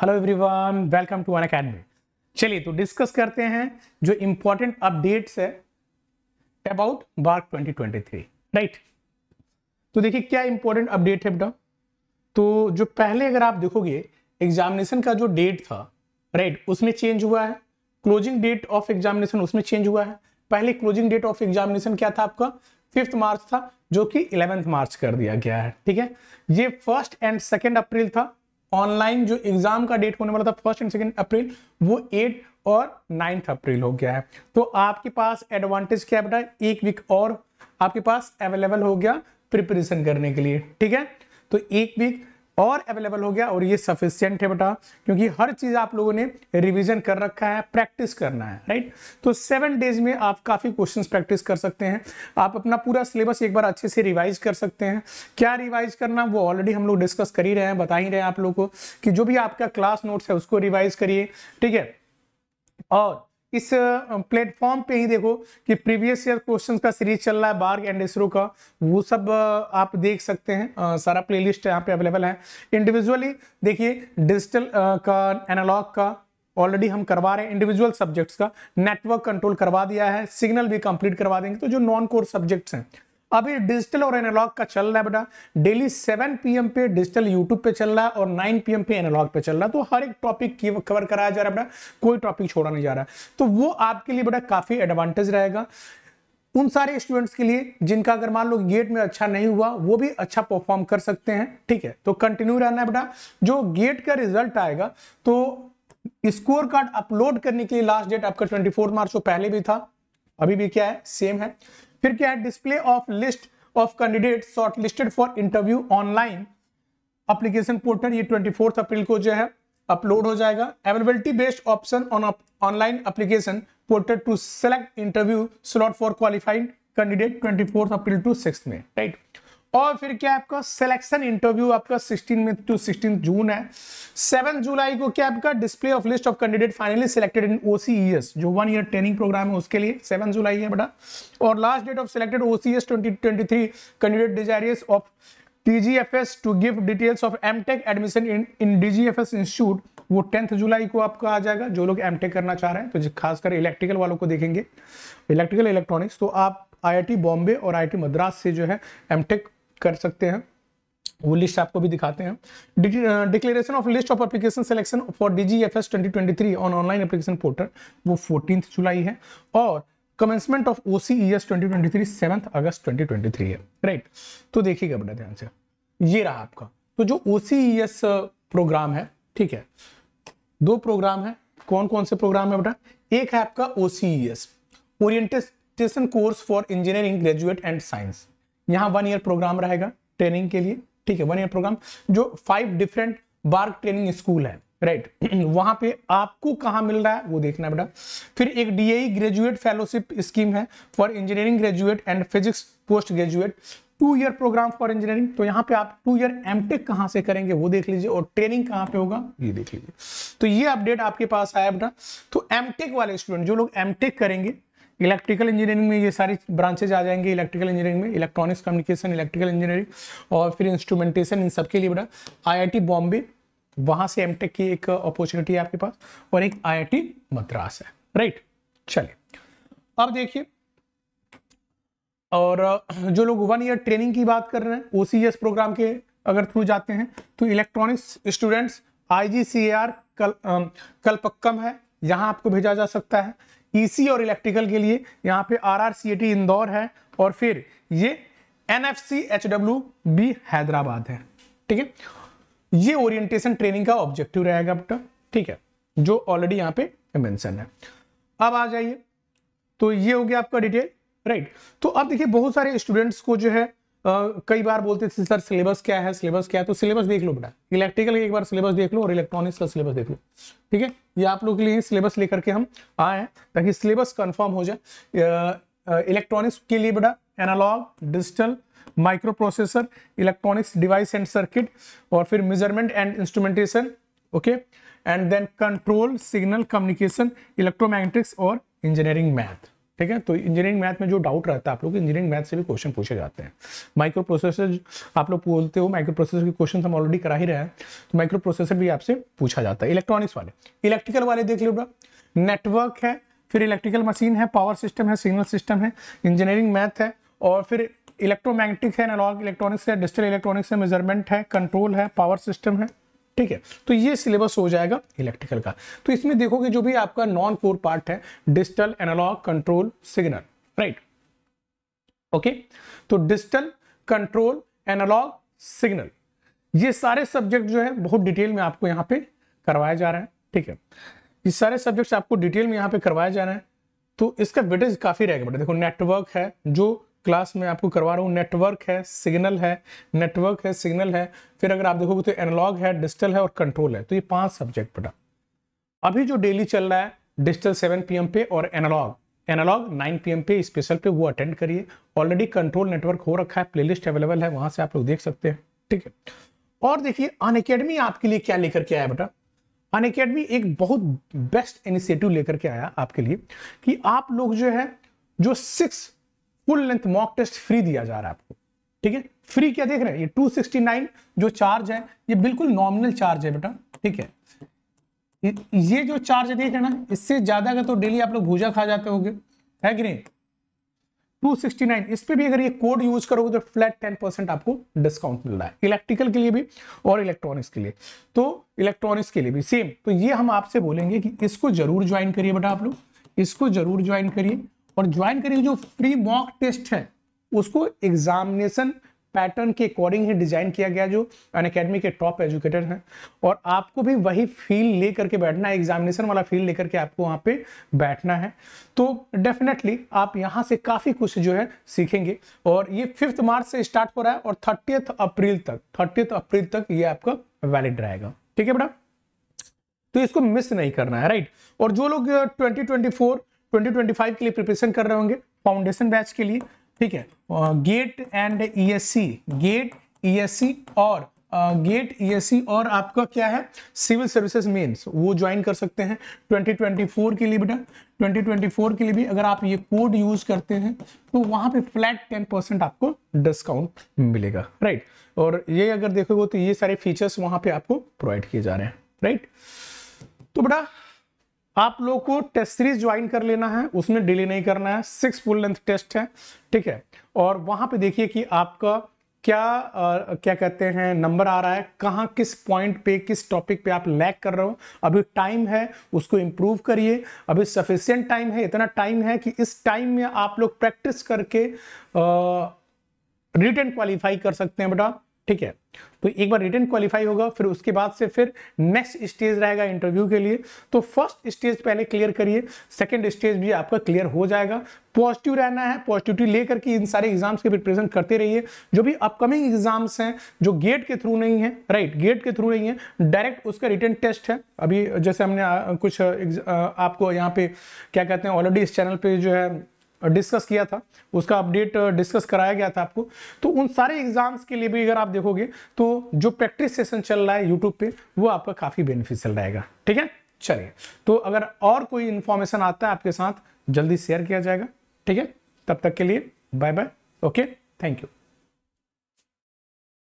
Hello everyone welcome to Unacademy चलिए तो discuss करते हैं जो इंपॉर्टेंट अपडेट्स है अबाउट बार 2023 राइट तो देखिए क्या इंपॉर्टेंट अपडेट है बेटा तो जो पहले अगर आप देखोगे एग्जामिनेशन का जो डेट था राइट उसमें चेंज हुआ है क्लोजिंग डेट ऑफ एग्जामिनेशन उसमें चेंज हुआ है पहले क्लोजिंग डेट ऑफ एग्जामिनेशन क्या था आपका फिफ्थ मार्च था जो कि इलेवेंथ मार्च कर दिया गया है ठीक है ये फर्स्ट एंड सेकेंड अप्रैल था ऑनलाइन जो एग्जाम का डेट होने वाला था फर्स्ट एंड सेकेंड अप्रैल वो एट और नाइन्थ अप्रैल हो गया है तो आपके पास एडवांटेज क्या बेटा एक वीक और आपके पास अवेलेबल हो गया प्रिपरेशन करने के लिए ठीक है तो एक वीक और अवेलेबल हो गया और ये सफिशियंट है बेटा क्योंकि हर चीज आप लोगों ने रिवीजन कर रखा है प्रैक्टिस करना है राइट तो सेवन डेज में आप काफी क्वेश्चन प्रैक्टिस कर सकते हैं आप अपना पूरा सिलेबस एक बार अच्छे से रिवाइज कर सकते हैं क्या रिवाइज करना वो ऑलरेडी हम लोग डिस्कस कर ही रहे हैं बता ही रहे हैं आप लोग को कि जो भी आपका क्लास नोट्स है उसको रिवाइज करिए ठीक है और इस प्लेटफॉर्म पे ही देखो कि प्रीवियस ईयर क्वेश्चंस का सीरीज चल रहा है बार्ग एंड इसरो का वो सब आप देख सकते हैं सारा प्लेलिस्ट यहाँ पे अवेलेबल है इंडिविजुअली देखिए डिजिटल का एनालॉग का ऑलरेडी हम करवा रहे हैं इंडिविजुअल सब्जेक्ट्स का नेटवर्क कंट्रोल करवा दिया है सिग्नल भी कंप्लीट करवा देंगे तो जो नॉन कोर सब्जेक्ट्स हैं अभी डिजिटल और एनालॉग का चल रहा है बेटा डेली 7 पीएम पे डिजिटल यूट्यूब पे चल रहा है और 9 पीएम पे एनालॉग पे चल रहा है तो हर एक टॉपिक कवर कराया जा रहा है बेटा कोई टॉपिक छोड़ा नहीं जा रहा तो वो आपके लिए बेटा काफी एडवांटेज रहेगा उन सारे स्टूडेंट्स के लिए जिनका अगर मान लो गेट में अच्छा नहीं हुआ वो भी अच्छा परफॉर्म कर सकते हैं ठीक है तो कंटिन्यू रहना है बेटा जो गेट का रिजल्ट आएगा तो स्कोर कार्ड अपलोड करने के लिए लास्ट डेट आपका ट्वेंटी मार्च को पहले भी था अभी भी क्या है सेम है फिर क्या है display of list of candidate short listed for interview online application portal ये ट्वेंटी अप्रैल को जो है अपलोड हो जाएगा availability based option on online application portal to select interview slot for qualified candidate fourth April to six में right और फिर क्या आपका सिलेक्शन इंटरव्यू आपका 16 में टू 16 जून है 7 जुलाई को क्या आपका display of list of candidate finally selected in OCS जो वन ईयर ट्रेनिंग प्रोग्राम है उसके लिए 7 जुलाई है बेटा और last date of selected OCS 2023 candidate desirous of DGFS to give details of MTech admission in in DGFS institute वो tenth जुलाई को आपका आ जाएगा जो लोग एमटेक करना चाह रहे हैं तो खासकर इलेक्ट्रिकल वालों को देखेंगे इलेक्ट्रिकल इलेक्ट्रॉनिक्स तो आप आईआईटी बॉम्बे और आईआईटी मद्रास से जो है एमटेक कर सकते हैं वो लिस्ट आपको भी दिखाते हैं declaration of list of application selection for DG F S twenty twenty three on online application portal वो फोर्टीन जुलाई है और commencement of O C E S twenty twenty three seventh अगस्त ट्वेंटी ट्वेंटी थ्री है right तो देखिएगा बड़ा ध्यान से ये रहा आपका तो जो ओ सी ई एस प्रोग्राम है ठीक है दो प्रोग्राम है कौन कौन से प्रोग्राम है बेटा एक है आपका O C E S orientation course for engineering graduate and science यहाँ वन ईयर प्रोग्राम रहेगा ट्रेनिंग के लिए ठीक है वन ईयर प्रोग्राम जो five different BARC training school है राइट right. वहां पे आपको कहाँ मिल रहा है वो देखना है बेटा फिर एक डीएई ग्रेजुएट फेलोशिप स्कीम है for engineering graduate and physics post graduate two year program for engineering तो यहाँ पे आप टू ईयर एमटेक कहाँ से करेंगे वो देख लीजिए और ट्रेनिंग कहाँ पे होगा ये देख लीजिए तो ये अपडेट आपके पास आया बेटा तो एमटेक वाले स्टूडेंट जो लोग एमटेक करेंगे इलेक्ट्रिकल इंजीनियरिंग में ये सारी ब्रांचेज आ जाएंगे इलेक्ट्रिकल इंजीनियरिंग में इलेक्ट्रॉनिक्स कम्युनिकेशन इलेक्ट्रिकल इंजीनियरिंग और फिर इंस्ट्रूमेंटेशन इन लिए बड़ा लिए आई आईआईटी बॉम्बे वहाँ से एमटेक की एक अपॉर्चुनिटी है आपके पास और एक आईआईटी मद्रास है राइट चलिए अब देखिए और जो लोग वन ईयर ट्रेनिंग की बात कर रहे हैं एस प्रोग्राम के अगर थ्रू जाते हैं तो electronics students I G C R कल कलपक्कम है यहाँ आपको भेजा जा सकता है ईसी e और इलेक्ट्रिकल के लिए यहाँ पे R R C A T Indore है और फिर ये N F C B Hyderabad है ठीक है ये ओरिएंटेशन ट्रेनिंग का ऑब्जेक्टिव रहेगा आपका ठीक है जो ऑलरेडी यहाँ पे मेंशन है अब आ जाइए तो ये हो गया आपका डिटेल राइट तो अब देखिए बहुत सारे स्टूडेंट्स को जो है कई बार बोलते थे सर सिलेबस क्या है सिलेबस क्या है तो सिलेबस देख लो बेटा इलेक्ट्रिकल एक बार सिलेबस देख लो और इलेक्ट्रॉनिक्स का सिलेबस देख लो ठीक है ये आप लोग के लिए सिलेबस लेकर के हम आए हैं ताकि सिलेबस कन्फर्म हो जाए इलेक्ट्रॉनिक्स के लिए बेटा analog digital micro processor electronics device and circuit और फिर measurement and instrumentation okay and then control signal communication electromagnetics और इंजीनियरिंग मैथ ठीक है तो इंजीनियरिंग मैथ में जो डाउट रहता है आप लोग इंजीनियरिंग मैथ से भी क्वेश्चन पूछे जाते हैं माइक्रो प्रोसेसर आप लोग बोलते हो माइक्रो प्रोसेसर के क्वेश्चन हम ऑलरेडी करा ही रहे हैं तो माइक्रो प्रोसेसर भी आपसे पूछा जाता है इलेक्ट्रॉनिक्स वाले इलेक्ट्रिकल वाले देख लो नेटवर्क है फिर इलेक्ट्रिकल मशीन है पावर सिस्टम है सिग्नल सिस्टम है इंजीनियरिंग मैथ है और फिर इलेक्ट्रोमैग्नेटिक है एनालॉग इलेक्ट्रॉनिक्स है डिजिटल इलेक्ट्रॉनिक्स है मेजरमेंट है कंट्रोल है पावर सिस्टम है ठीक है तो ये सिलेबस हो जाएगा इलेक्ट्रिकल का तो इसमें देखोगे जो भी आपका नॉन कोर पार्ट है digital analog control signal right okay तो डिजिटल कंट्रोल एनालॉग सिग्नल ये सारे सब्जेक्ट जो है बहुत डिटेल में आपको यहां पे करवाया जा रहा है ठीक है ये सारे सब्जेक्ट आपको डिटेल में यहां पे करवाया जा रहा है तो इसका वेटेज काफी रहेगा बेटा मतलब देखो नेटवर्क है जो क्लास में आपको करवा रहा हूँ नेटवर्क है सिग्नल है नेटवर्क है सिग्नल है फिर अगर आप देखोगे तो एनालॉग है डिजिटल है और कंट्रोल है तो ये पांच सब्जेक्ट बेटा अभी जो डेली चल रहा है डिजिटल सेवन पी पे और एनालॉग एनालॉग 9 पीएम पे स्पेशल पे वो अटेंड करिए ऑलरेडी कंट्रोल नेटवर्क हो रखा है प्ले अवेलेबल है वहां से आप लोग देख सकते हैं ठीक है और देखिए अन अकेडमी आपके लिए क्या लेकर के आया बेटा अन अकेडमी एक बहुत बेस्ट इनिशिएटिव लेकर के आया आपके लिए कि आप लोग जो है जो six full length mock test free दिया जा रहा है आपको ठीक है फ्री क्या देख रहे हैं ये 269 जो चार्ज है ये बिल्कुल नॉमिनल चार्ज है बेटा ठीक है ये जो चार्ज देख रहे ना इससे ज्यादा का तो डेली आप लोग भूजा खा जाते होंगे है कि नहीं 269 इस पे भी अगर ये कोड यूज करोगे तो फ्लैट 10 परसेंट आपको डिस्काउंट मिल रहा है इलेक्ट्रिकल के लिए भी और इलेक्ट्रॉनिक्स के लिए तो इलेक्ट्रॉनिक्स के लिए भी सेम तो ये हम आपसे बोलेंगे कि इसको जरूर ज्वाइन करिए बेटा आप लोग इसको जरूर ज्वाइन करिए और ज्वाइन करिए जो फ्री मॉक टेस्ट है उसको एग्जामिनेशन पैटर्न के अकॉर्डिंग ही डिजाइन किया गया जो अन अकेडमी के टॉप एजुकेटर हैं और आपको भी वही फील ले करके बैठना है एग्जामिनेशन वाला फील लेकर के आपको वहाँ पे बैठना है तो डेफिनेटली आप यहाँ से काफ़ी कुछ जो है सीखेंगे और ये फिफ्थ मार्च से स्टार्ट हो रहा है और थर्टियथ अप्रैल तक थर्टियथ अप्रैल तक ये आपका वैलिड रहेगा ठीक है बेटा तो इसको मिस नहीं करना है राइट और जो लोग ट्वेंटी ट्वेंटी फोर 2025 के लिए प्रिपरेशन कर रहे होंगे फाउंडेशन बैच के लिए ठीक है GATE and ESE e GATE ESE e और गेट uh, e ईएससी और आपका क्या है सिविल सर्विसेज मेंस वो ज्वाइन कर सकते हैं 2024 के लिए बेटा 2024 के लिए भी अगर आप ये कोड यूज करते हैं तो वहां पे फ्लैट 10 परसेंट आपको डिस्काउंट मिलेगा राइट और ये अगर देखोगे तो ये सारे फीचर्स वहां पे आपको प्रोवाइड किए जा रहे हैं राइट तो बेटा आप लोग को टेस्ट सीरीज ज्वाइन कर लेना है उसमें डिले नहीं करना है सिक्स फुल लेंथ टेस्ट है ठीक है और वहां पे देखिए कि आपका क्या आ, क्या कहते हैं नंबर आ रहा है कहाँ किस पॉइंट पे किस टॉपिक पे आप लैक कर रहे हो अभी टाइम है उसको इम्प्रूव करिए अभी सफिशियंट टाइम है इतना टाइम है कि इस टाइम में आप लोग प्रैक्टिस करके रिटर्न क्वालिफाई कर सकते हैं बेटा ठीक है तो एक बार रिटर्न क्वालिफाई होगा फिर उसके बाद से फिर नेक्स्ट स्टेज रहेगा इंटरव्यू के लिए तो फर्स्ट स्टेज पहले क्लियर करिए सेकंड स्टेज भी आपका क्लियर हो जाएगा पॉजिटिव रहना है पॉजिटिविटी लेकर के इन सारे एग्जाम्स के प्रिपरेशन करते रहिए जो भी अपकमिंग एग्जाम्स हैं जो गेट के थ्रू नहीं है राइट right, गेट के थ्रू नहीं है डायरेक्ट उसका रिटर्न टेस्ट है अभी जैसे हमने कुछ आपको यहाँ पे क्या कहते हैं ऑलरेडी इस चैनल पर जो है डिस्कस किया था उसका अपडेट डिस्कस कराया गया था आपको तो उन सारे एग्जाम्स के लिए भी अगर आप देखोगे तो जो प्रैक्टिस सेशन चल रहा है यूट्यूब पे वो आपका काफ़ी बेनिफिशियल रहेगा ठीक है चलिए तो अगर और कोई इंफॉर्मेशन आता है आपके साथ जल्दी शेयर किया जाएगा ठीक है तब तक के लिए bye bye okay thank you